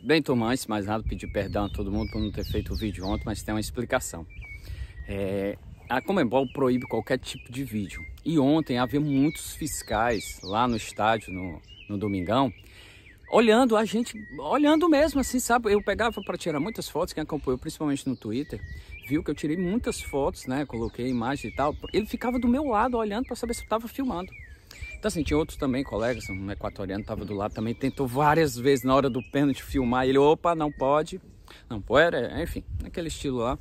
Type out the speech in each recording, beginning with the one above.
Bem, turma, antes mais nada, pedir perdão a todo mundo por não ter feito o vídeo ontem, mas tem uma explicação. É, a Comembol proíbe qualquer tipo de vídeo. E ontem havia muitos fiscais lá no estádio, no, no Domingão, olhando a gente, olhando mesmo, assim, sabe? Eu pegava para tirar muitas fotos, quem acompanhou principalmente no Twitter, viu que eu tirei muitas fotos, né? Coloquei imagem e tal. Ele ficava do meu lado olhando para saber se eu estava filmando. Então assim, tinha outros também, colegas, um equatoriano estava do lado também, tentou várias vezes na hora do pênalti filmar, ele, opa, não pode, não pode, enfim, naquele estilo lá.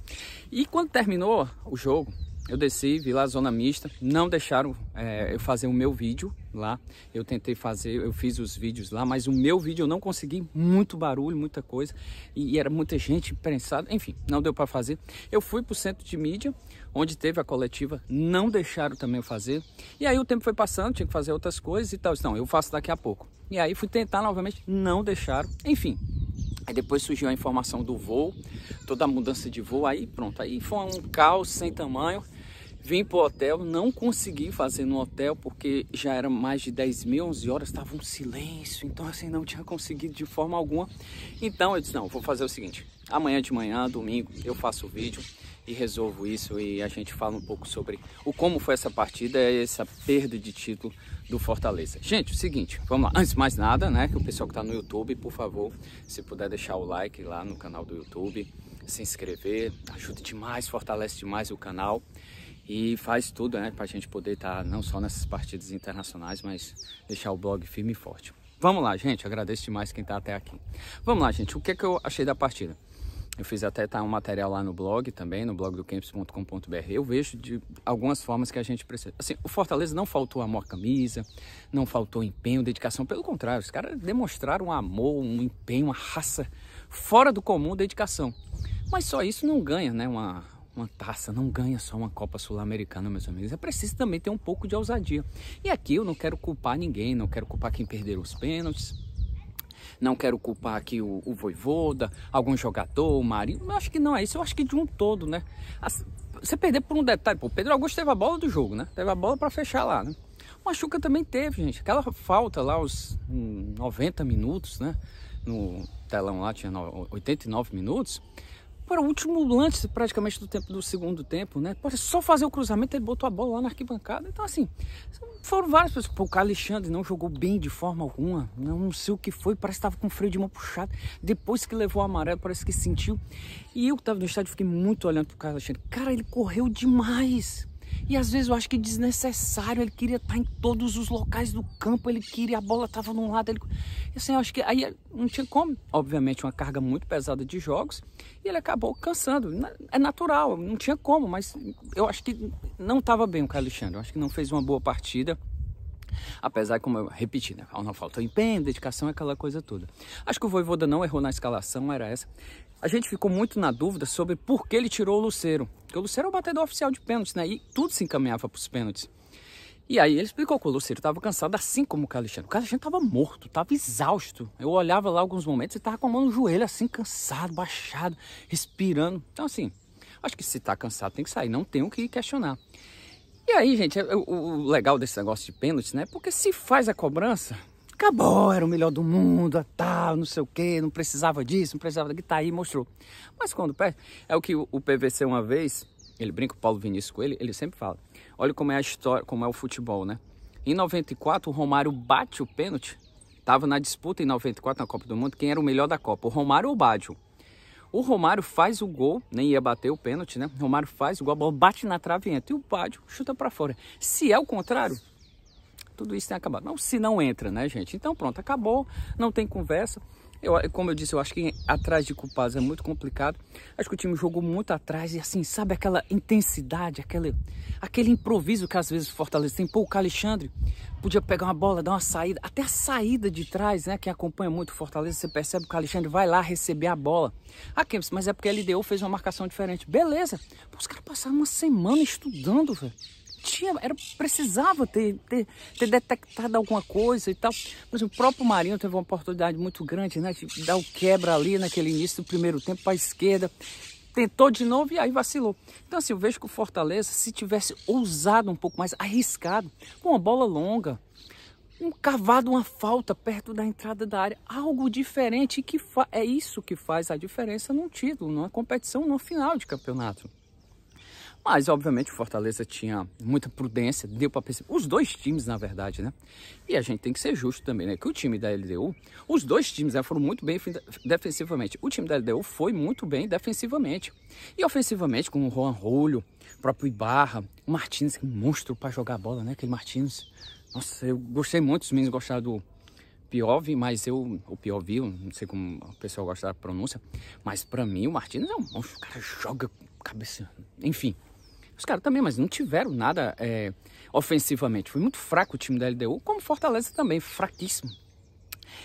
E quando terminou o jogo, eu desci, vi lá a zona mista, não deixaram é, eu fazer o meu vídeo lá. Eu tentei fazer, eu fiz os vídeos lá, mas o meu vídeo eu não consegui, muito barulho, muita coisa, e era muita gente prensada, enfim, não deu para fazer. Eu fui para o centro de mídia, onde teve a coletiva, não deixaram também eu fazer. E aí o tempo foi passando, tinha que fazer outras coisas e tal. Então, eu faço daqui a pouco. E aí fui tentar novamente, não deixaram. Enfim, Aí depois surgiu a informação do voo, toda a mudança de voo, aí pronto, aí foi um caos sem tamanho. Vim pro hotel, não consegui fazer no hotel porque já era mais de 10 mil, 11 horas, estava um silêncio, então assim, não tinha conseguido de forma alguma. Então eu disse, não, vou fazer o seguinte, amanhã de manhã, domingo, eu faço o vídeo e resolvo isso e a gente fala um pouco sobre o como foi essa partida e é essa perda de título do Fortaleza. Gente, o seguinte, vamos lá. Antes de mais nada, né, que o pessoal que está no YouTube, por favor, se puder deixar o like lá no canal do YouTube, se inscrever, ajuda demais, fortalece demais o canal e faz tudo né, para a gente poder estar tá, não só nessas partidas internacionais, mas deixar o blog firme e forte. Vamos lá, gente. Agradeço demais quem está até aqui. Vamos lá, gente. O que, é que eu achei da partida? Eu fiz até tá, um material lá no blog também, no blog do campus.com.br. Eu vejo de algumas formas que a gente precisa. Assim, o Fortaleza não faltou amor à camisa, não faltou empenho, dedicação. Pelo contrário, os caras demonstraram um amor, um empenho, uma raça fora do comum, dedicação. Mas só isso não ganha, né? Uma, uma taça, não ganha só uma Copa Sul-Americana, meus amigos. É preciso também ter um pouco de ousadia. E aqui eu não quero culpar ninguém, não quero culpar quem perdeu os pênaltis. Não quero culpar aqui o, o Voivoda, algum jogador, o Marinho. Eu acho que não é isso, eu acho que de um todo, né? Assim, você perder por um detalhe, pô, Pedro Augusto teve a bola do jogo, né? Teve a bola para fechar lá, né? O Machuca também teve, gente. Aquela falta lá, os 90 hum, minutos, né? No telão lá tinha 89 minutos para o último lance praticamente do tempo do segundo tempo, né? Pode só fazer o cruzamento, ele botou a bola lá na arquibancada. Então, assim, foram várias pessoas. Pô, o Carlos Alexandre não jogou bem de forma alguma. Não sei o que foi, parece que estava com o freio de mão puxado. Depois que levou o amarelo, parece que sentiu. E eu que estava no estádio, fiquei muito olhando pro Carlos Alexandre. Cara, ele correu demais. E às vezes eu acho que desnecessário, ele queria estar em todos os locais do campo, ele queria, a bola estava num lado, ele... Assim, eu acho que aí não tinha como. Obviamente uma carga muito pesada de jogos e ele acabou cansando. É natural, não tinha como, mas eu acho que não estava bem o Carlos Alexandre, eu acho que não fez uma boa partida. Apesar, como eu repeti, né? Não faltou empenho, dedicação, aquela coisa toda. Acho que o Voivoda não errou na escalação, era essa. A gente ficou muito na dúvida sobre por que ele tirou o Luceiro. Porque o Lucero é o batedor oficial de pênaltis, né? E tudo se encaminhava para os pênaltis. E aí ele explicou que o Lucero estava cansado, assim como o Calixano. O Calixano estava morto, estava exausto. Eu olhava lá alguns momentos e estava com a mão no joelho, assim, cansado, baixado, respirando. Então, assim, acho que se está cansado tem que sair, não tem o que questionar. E aí, gente, é, o legal desse negócio de pênaltis, né? Porque se faz a cobrança, acabou, era o melhor do mundo, tal, não sei o que, não precisava disso, não precisava daquilo, tá aí, mostrou. Mas quando perde, é o que o PVC uma vez, ele brinca, o Paulo Vinícius com ele, ele sempre fala, olha como é a história, como é o futebol, né? Em 94, o Romário bate o pênalti, tava na disputa em 94 na Copa do Mundo, quem era o melhor da Copa, o Romário ou o Baggio? O Romário faz o gol, nem ia bater o pênalti, né? O Romário faz o gol, a bola bate na trave e entra. E o Bádio chuta para fora. Se é o contrário, tudo isso tem acabado. Não, se não entra, né, gente? Então pronto, acabou, não tem conversa. Eu, como eu disse, eu acho que atrás de culpados é muito complicado. Acho que o time jogou muito atrás e assim, sabe aquela intensidade, aquele, aquele improviso que às vezes Fortaleza tem. Pô, o Alexandre podia pegar uma bola, dar uma saída, até a saída de trás, né? Que acompanha muito o Fortaleza, você percebe que o Alexandre vai lá receber a bola. Ah, Kempis, mas é porque a LDU fez uma marcação diferente. Beleza, Pô, os caras passaram uma semana estudando, velho tinha, era, precisava ter, ter, ter detectado alguma coisa e tal. Mas o próprio Marinho teve uma oportunidade muito grande, né? De dar o quebra ali naquele início do primeiro tempo para a esquerda. Tentou de novo e aí vacilou. Então, assim, eu vejo que o Fortaleza, se tivesse ousado um pouco mais, arriscado, com uma bola longa, um cavado, uma falta perto da entrada da área, algo diferente que é isso que faz a diferença num título, numa competição, numa final de campeonato. Mas, obviamente, o Fortaleza tinha muita prudência, deu para perceber. Os dois times, na verdade, né? E a gente tem que ser justo também, né? Que o time da LDU, os dois times né, foram muito bem defensivamente. O time da LDU foi muito bem defensivamente. E ofensivamente, com o Juan Rolho, o próprio Ibarra, o Martins, que é um monstro para jogar bola, né? Aquele Martins. Nossa, eu gostei muito, os meninos gostaram do Piove, mas eu, o Piove, não sei como o pessoal gosta da pronúncia, mas para mim o Martins é um monstro, o cara joga cabeça, enfim. Os caras também, mas não tiveram nada é, ofensivamente. Foi muito fraco o time da LDU, como Fortaleza também, fraquíssimo.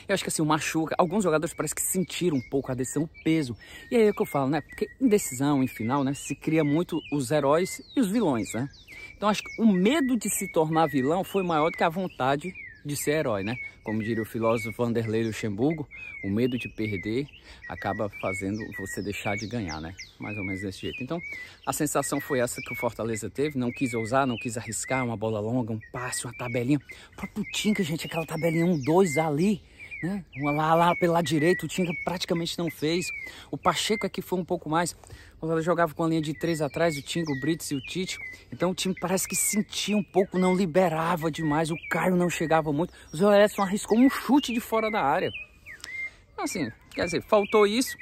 Eu acho que assim, o machuca. Alguns jogadores parece que sentiram um pouco a decisão, o peso. E aí é que eu falo, né? Porque em decisão, em final, né? Se cria muito os heróis e os vilões, né? Então acho que o medo de se tornar vilão foi maior do que a vontade de ser herói, né? Como diria o filósofo Vanderlei Luxemburgo, o medo de perder acaba fazendo você deixar de ganhar, né? Mais ou menos desse jeito. Então, a sensação foi essa que o Fortaleza teve, não quis ousar, não quis arriscar uma bola longa, um passe, uma tabelinha. Pra Putinga, gente, aquela tabelinha um dois ali, né? Uma Lá, lá pela direita, o Tinga praticamente não fez. O Pacheco aqui é foi um pouco mais. Quando ela jogava com a linha de três atrás, o Tingo, o Brits e o Tite. Então o time parece que sentia um pouco, não liberava demais. O Caio não chegava muito. O Zé Edson arriscou um chute de fora da área. Assim, quer dizer, faltou isso.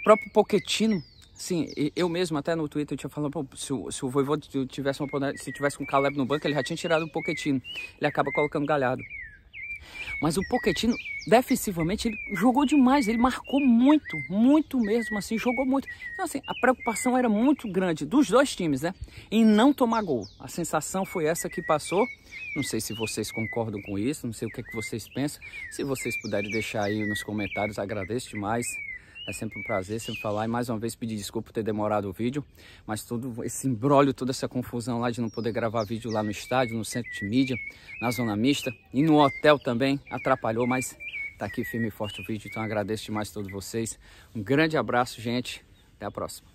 O próprio Poquetino Sim, eu mesmo até no Twitter eu tinha falado, pô, se, o, se o Voivô tivesse uma, se tivesse um Caleb no banco, ele já tinha tirado o Poquetino. Ele acaba colocando galhado. Mas o Poquetino, defensivamente, ele jogou demais, ele marcou muito, muito mesmo assim, jogou muito. Então, assim, a preocupação era muito grande dos dois times, né? Em não tomar gol. A sensação foi essa que passou. Não sei se vocês concordam com isso, não sei o que, é que vocês pensam. Se vocês puderem deixar aí nos comentários, agradeço demais. É sempre um prazer sempre falar e mais uma vez pedir desculpa por ter demorado o vídeo, mas todo esse embrólio, toda essa confusão lá de não poder gravar vídeo lá no estádio, no centro de mídia, na zona mista e no hotel também atrapalhou, mas tá aqui firme e forte o vídeo, então agradeço demais a todos vocês. Um grande abraço, gente. Até a próxima.